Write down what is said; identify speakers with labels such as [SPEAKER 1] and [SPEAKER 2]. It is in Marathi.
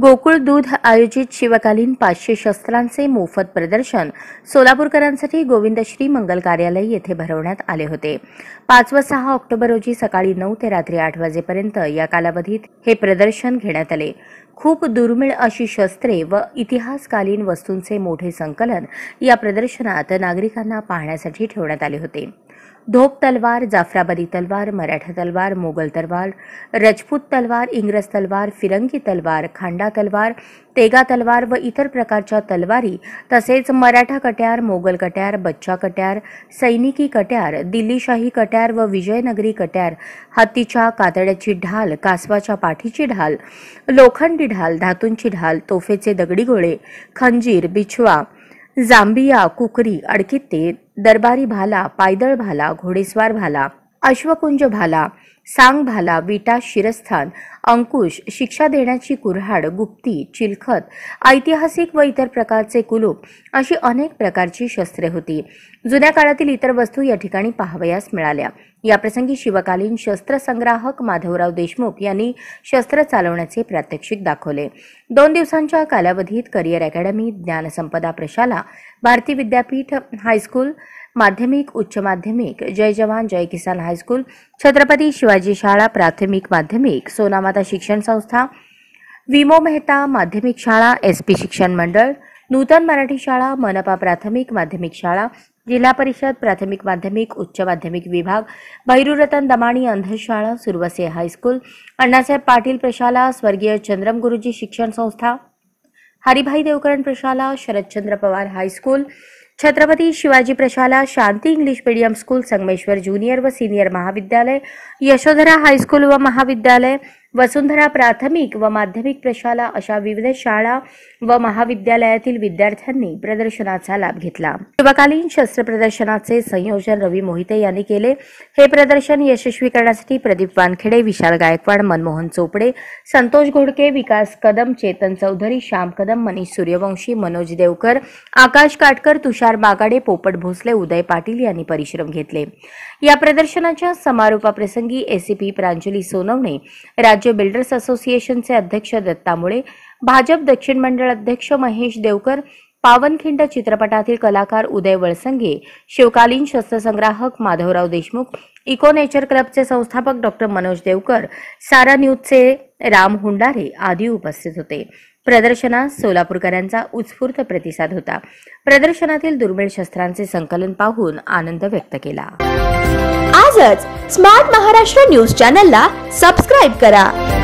[SPEAKER 1] गोकुळ दूध आयोजित शिवकालीन पाचशे शस्त्रांचे मोफत प्रदर्शन सोलापूरकरांसाठी गोविंदश्री मंगल कार्यालय येथे भरवण्यात आले होते पाच व सहा ऑक्टोबर रोजी सकाळी नऊ ते रात्री आठ वाजेपर्यंत या कालावधीत हे प्रदर्शन घेण्यात आले खूप दुर्मिळ अशी शस्त्रे व इतिहासकालीन वस्तूंचे मोठे संकलन या प्रदर्शनात नागरिकांना पाहण्यासाठी ठेवण्यात आले होते धोप तलवार जाफराबादी तलवार मराठा तलवार मोगल तलवार रजपूत तलवार इंग्रज तलवार फिरंगी तलवार खांडा तलवार तेगा तलवार व इतर प्रकारच्या तलवारी तसेच मराठा कट्यार मोगल कट्यार बच्चा कट्यार सैनिकी कट्यार दिल्लीशाही कट्यार व विजयनगरी कट्यार हत्तीच्या कातड्याची ढाल कासवाच्या पाठीची ढाल लोखंडी ढाल धातूंची ढाल तोफेचे दगडी गोळे खंजीर बिछवा जांबिया कुकरी अडकित्ते दरबारी भाला पायदळ भाला घोडेस्वार भाला अश्वकुंज भाला सांग भाला विटा शिरस्थान अंकुश शिक्षा देण्याची कुऱ्हाड गुप्ती चिलखत ऐतिहासिक व इतर प्रकारचे कुलूप अशी अनेक प्रकारची शस्त्रे होती जुन्या काळातील इतर वस्तू या ठिकाणी पाहावयास मिळाल्या याप्रसंगी शिवकालीन शस्त्रसंग्राहक माधवराव देशमुख यांनी शस्त्र चालवण्याचे प्रात्यक्षिक दाखवले दोन दिवसांच्या कालावधीत करिअर अकॅडमी ज्ञानसंपदा प्रशाला भारती विद्यापीठ हायस्कूल माध्यमिक उच्च माध्यमिक जय जवान जय किसान हायस्कूल छत्रपती शिवाजी शाळा प्राथमिक माध्यमिक सोनामाता शिक्षण संस्था विमो मेहता माध्यमिक शाळा एस पी शिक्षण मंडळ नूतन मराठी शाळा मनपा प्राथमिक माध्यमिक शाळा जिल्हा परिषद प्राथमिक माध्यमिक उच्च माध्यमिक विभाग भैरुरतन दमाणी अंधशाळा सुरवसे हायस्कूल अण्णासाहेब पाटील प्रशाला स्वर्गीय चंद्रम गुरुजी शिक्षण संस्था हरिभाई देवकरण प्रशाला शरदचंद्र पवार हायस्कूल छत्रपती शिवाजी प्रशाला Shanti English medium school Sangameshwar junior व सीनियर महाविद्यालय यशोधरा हायस्कूल व महाविद्यालय वसुंधरा प्राथमिक व माध्यमिक प्रशाला अशा विविध शाळा व महाविद्यालयातील विद्यार्थ्यांनी प्रदर्शनाचा लाभ घेतला शिवकालीन शस्त्र प्रदर्शनाचे संयोजन रवी मोहिते यांनी केले हे प्रदर्शन यशस्वी करण्यासाठी प्रदीप वानखेडे विशाल गायकवाड मनमोहन चोपडे संतोष घोडके विकास कदम चेतन चौधरी श्याम कदम मनीष सूर्यवंशी मनोज देवकर आकाश काटकर तुषार बागाडे पोपट भोसले उदय पाटील यांनी परिश्रम घेतले या प्रदर्शनाच्या समारोपाप्रसंगी एसीपी प्रांजली सोनवणे राज्य बिल्डर्स असोसिएशनचे अध्यक्ष दत्तामुळे भाजप दक्षिण मंडळ अध्यक्ष महेश देवकर पावनखिंड चित्रपटातील कलाकार उदय वळसंगे शिवकालीन शस्त्रसंग्राहक माधवराव देशमुख इको नेचर क्लबचे संस्थापक डॉक्टर मनोज देवकर सारा न्यूजचे राम हुंडारे आदी उपस्थित होते प्रदर्शनास सोलापूरकरांचा उत्स्फूर्त प्रतिसाद होता प्रदर्शनातील दुर्मिळ शस्त्रांचे संकलन पाहून आनंद व्यक्त केला आजच स्मार्ट महाराष्ट्र न्यूज चॅनलला सबस्क्राईब करा